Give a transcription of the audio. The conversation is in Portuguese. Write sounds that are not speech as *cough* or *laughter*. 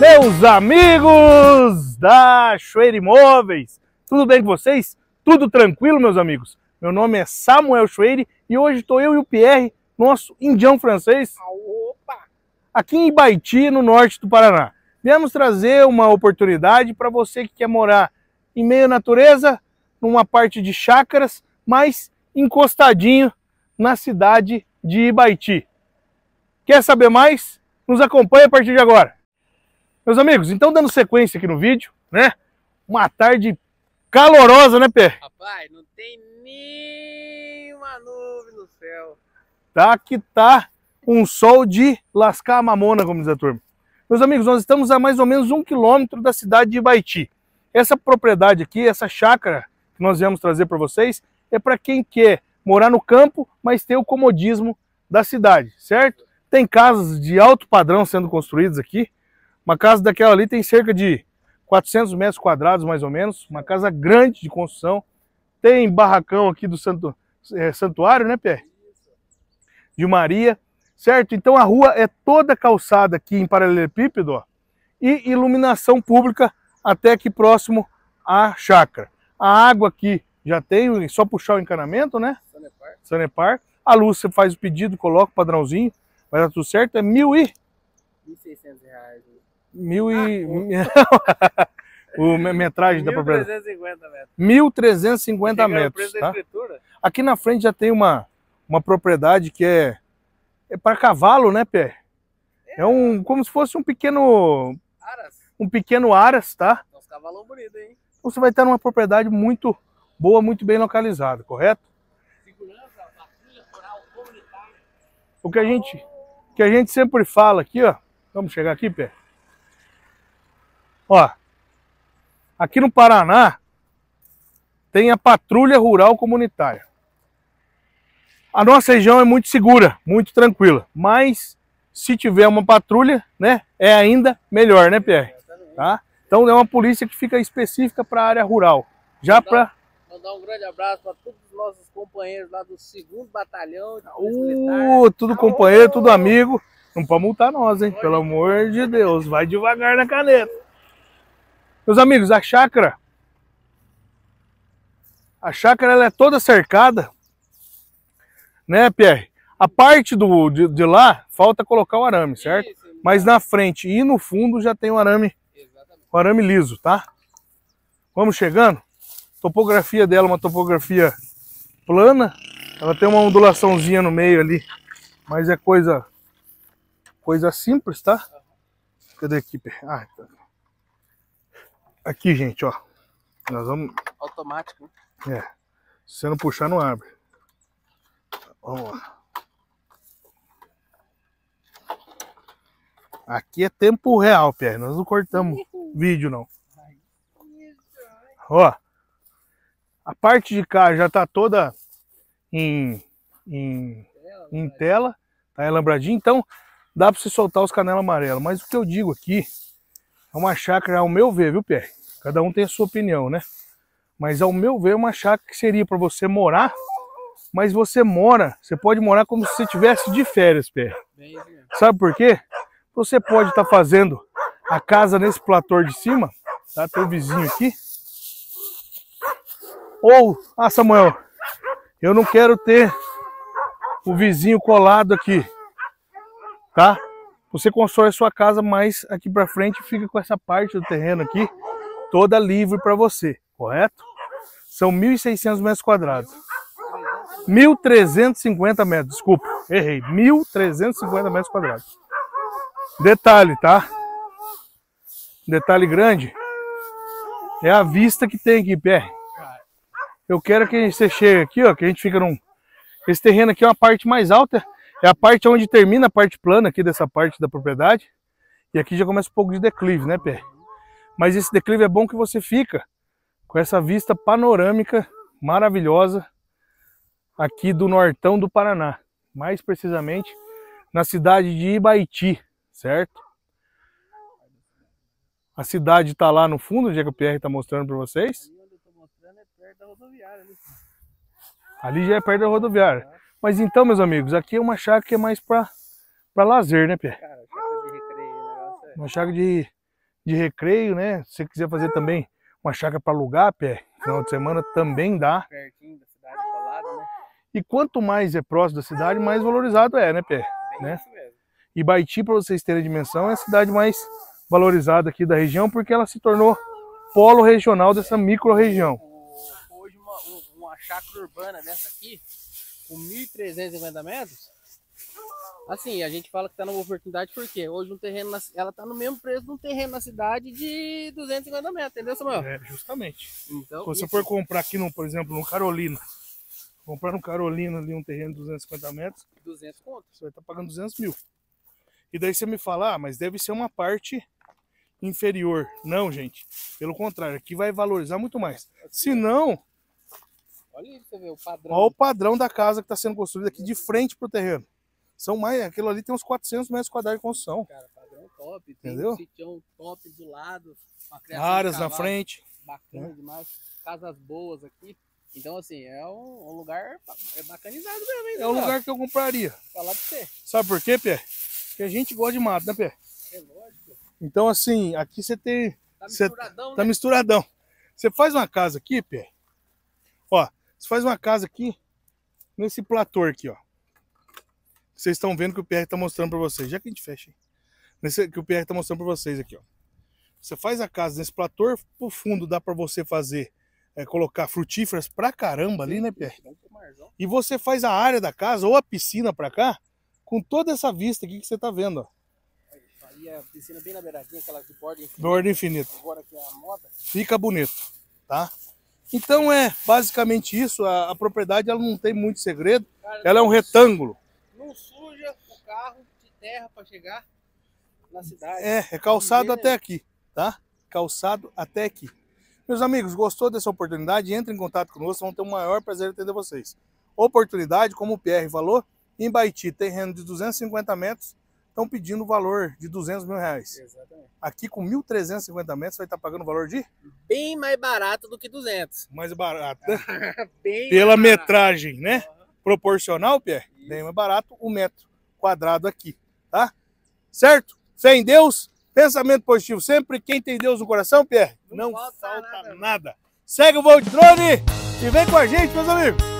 Meus amigos da Schwer Imóveis, tudo bem com vocês? Tudo tranquilo, meus amigos? Meu nome é Samuel Schweire e hoje estou eu e o Pierre, nosso indião francês, ah, aqui em Ibaiti, no norte do Paraná. Viemos trazer uma oportunidade para você que quer morar em meio à natureza, numa parte de chácaras, mas encostadinho na cidade de Ibaiti. Quer saber mais? Nos acompanhe a partir de agora. Meus amigos, então dando sequência aqui no vídeo, né? Uma tarde calorosa, né, Pé? Rapaz, não tem nenhuma nuvem no céu. Tá que tá um sol de lascar a mamona, como diz a turma. Meus amigos, nós estamos a mais ou menos um quilômetro da cidade de Baiti. Essa propriedade aqui, essa chácara que nós viemos trazer para vocês, é para quem quer morar no campo, mas ter o comodismo da cidade, certo? Tem casas de alto padrão sendo construídas aqui, uma casa daquela ali tem cerca de 400 metros quadrados, mais ou menos. Uma casa grande de construção. Tem barracão aqui do santo, é, santuário, né, Pé? De Maria, certo? Então a rua é toda calçada aqui em paralelepípedo, ó, e iluminação pública até aqui próximo à chácara. A água aqui já tem, só puxar o encanamento, né? Sanepar. Sanepar. A luz você faz o pedido, coloca o padrãozinho, vai dar tudo certo. É mil e... 1.600 reais. Mil e. Ah, *laughs* o metragem da propriedade. 1.350 metros. 1.350 metros. Tá? Aqui na frente já tem uma, uma propriedade que é, é para cavalo, né, Pé? É. um é. como se fosse um pequeno. Aras. Um pequeno aras, tá? um cavalão bonito, hein? Então você vai estar numa propriedade muito boa, muito bem localizada, correto? Segurança, patrulha rural, comunitária. O que a gente, que a gente sempre fala aqui, ó. Vamos chegar aqui, Pé? Ó, aqui no Paraná tem a patrulha rural comunitária. A nossa região é muito segura, muito tranquila, mas se tiver uma patrulha, né, é ainda melhor, né, Pierre? Tá? Então é uma polícia que fica específica para a área rural. Já para mandar um grande abraço para todos os nossos companheiros lá do segundo batalhão. Uh, tudo companheiro, tudo amigo. Não pode multar nós, hein? Pelo amor de Deus, vai devagar na caneta. Meus amigos, a chácara, a chácara ela é toda cercada, né, Pierre? A parte do, de, de lá, falta colocar o arame, certo? Isso, Mas na frente e no fundo já tem o arame, o arame liso, tá? Vamos chegando. Topografia dela é uma topografia plana. Ela tem uma ondulaçãozinha no meio ali, mas é coisa coisa simples, tá? Cadê aqui Pierre? Ah, tá. Aqui, gente, ó. Nós vamos. Automático, né? É. Se você não puxar, não abre. Vamos lá. Aqui é tempo real, Pierre. Nós não cortamos *laughs* vídeo, não. Ó. A parte de cá já tá toda em, em, em tela. Tá alambradinha. Então, dá para você soltar os canela amarelo. Mas o que eu digo aqui é uma chácara, ao meu ver, viu, Pierre? Cada um tem a sua opinião, né? Mas ao meu ver, é uma chácara que seria para você morar, mas você mora, você pode morar como se você estivesse de férias, Pierre. Sabe por quê? Você pode estar tá fazendo a casa nesse platô de cima, tá? Teu vizinho aqui. Ou, ah, Samuel, eu não quero ter o vizinho colado aqui, tá? Você constrói a sua casa, mas aqui para frente fica com essa parte do terreno aqui toda livre para você, correto? São 1.600 metros quadrados. 1.350 metros, desculpa, errei. 1.350 metros quadrados. Detalhe, tá? Detalhe grande é a vista que tem aqui, Pierre. Eu quero que você chegue aqui, ó, que a gente fica num... Esse terreno aqui é uma parte mais alta, é a parte onde termina a parte plana aqui dessa parte da propriedade. E aqui já começa um pouco de declive, né, Pé? Mas esse declive é bom que você fica com essa vista panorâmica maravilhosa aqui do nortão do Paraná. Mais precisamente na cidade de Ibaiti, certo? A cidade está lá no fundo, o é o Pierre está mostrando para vocês. É né, Ali já é perto da rodoviária. Mas então, meus amigos, aqui é uma chácara que é mais para lazer, né, Pé? Uma chácara de, de recreio, né? Se você quiser fazer também uma chácara para alugar, Pé, final de semana também dá. Pertinho da cidade, colado, né? E quanto mais é próximo da cidade, mais valorizado é, né, Pé? Né? Isso mesmo. E Baiti, para vocês terem a dimensão, é a cidade mais valorizada aqui da região, porque ela se tornou polo regional dessa micro-região. Hoje, uma, uma chácara urbana dessa aqui, Tipo, com 1.350 metros, assim, a gente fala que está numa oportunidade porque hoje um terreno, na, ela está no mesmo preço de um terreno na cidade de 250 metros, entendeu, Samuel? É, justamente. Então, Se você for comprar aqui, no, por exemplo, no Carolina, comprar no Carolina ali um terreno de 250 metros... 200 conto. Você vai estar tá pagando 200 mil. E daí você me fala, ah, mas deve ser uma parte inferior. Não, gente. Pelo contrário, aqui vai valorizar muito mais. Se é. não, Olha aí, você vê o padrão. Olha o padrão da casa que está sendo construída aqui de frente para o terreno. São mais, aquilo ali tem uns 400 metros quadrados de construção. Cara, padrão top. Tem Entendeu? um sitião top do lado. Áreas na frente. Bacana é. demais. Casas boas aqui. Então, assim, é um, um lugar é bacanizado mesmo, hein, É um lugar que eu compraria. Falar pra você. Sabe por quê, Pé? Porque a gente gosta de mato, né, Pé? É lógico. Então, assim, aqui você tem... Tá misturadão, cê, tá né? Tá misturadão. Você faz uma casa aqui, Pé. Ó, você faz uma casa aqui, nesse platô aqui, ó. Vocês estão vendo que o PR está mostrando para vocês. Já que a gente fecha, hein? Nesse, que o PR está mostrando para vocês aqui, ó. Você faz a casa nesse platô, pro fundo dá para você fazer, é, colocar frutíferas pra caramba ali, né, PR? E você faz a área da casa ou a piscina para cá, com toda essa vista aqui que você tá vendo, ó. Aí é a piscina bem na beiradinha, aquela de borda infinita. Borda infinita. Agora que é a moda. Fica bonito, tá? Então é basicamente isso, a, a propriedade ela não tem muito segredo, Cara, ela é um retângulo. Não suja o carro de terra para chegar na cidade. É, é calçado até aqui, tá? Calçado até aqui. Meus amigos, gostou dessa oportunidade? Entre em contato conosco, vão ter o maior prazer de atender vocês. Oportunidade, como o PR falou, em Baiti terreno de 250 metros estão pedindo o valor de 200 mil reais. Exatamente. Aqui com 1.350 metros, você vai estar tá pagando o valor de? Bem mais barato do que 200. Mais barato. *laughs* Bem Pela mais metragem, barato. né? Uhum. Proporcional, Pierre? Isso. Bem mais barato o um metro quadrado aqui, tá? Certo? Fé em Deus, pensamento positivo sempre. Quem tem Deus no coração, Pierre? Não, não falta, falta nada. nada. Segue o voo de drone e vem com a gente, meus amigos.